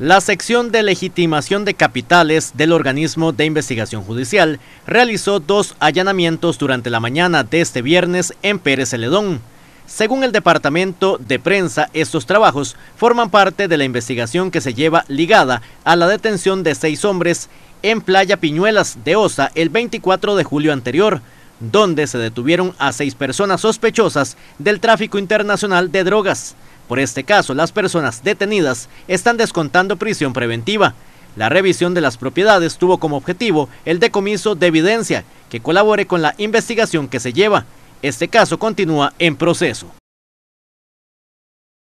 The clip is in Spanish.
La sección de legitimación de capitales del organismo de investigación judicial realizó dos allanamientos durante la mañana de este viernes en Pérez Celedón. Según el departamento de prensa, estos trabajos forman parte de la investigación que se lleva ligada a la detención de seis hombres en Playa Piñuelas de Osa el 24 de julio anterior, donde se detuvieron a seis personas sospechosas del tráfico internacional de drogas. Por este caso, las personas detenidas están descontando prisión preventiva. La revisión de las propiedades tuvo como objetivo el decomiso de evidencia que colabore con la investigación que se lleva. Este caso continúa en proceso.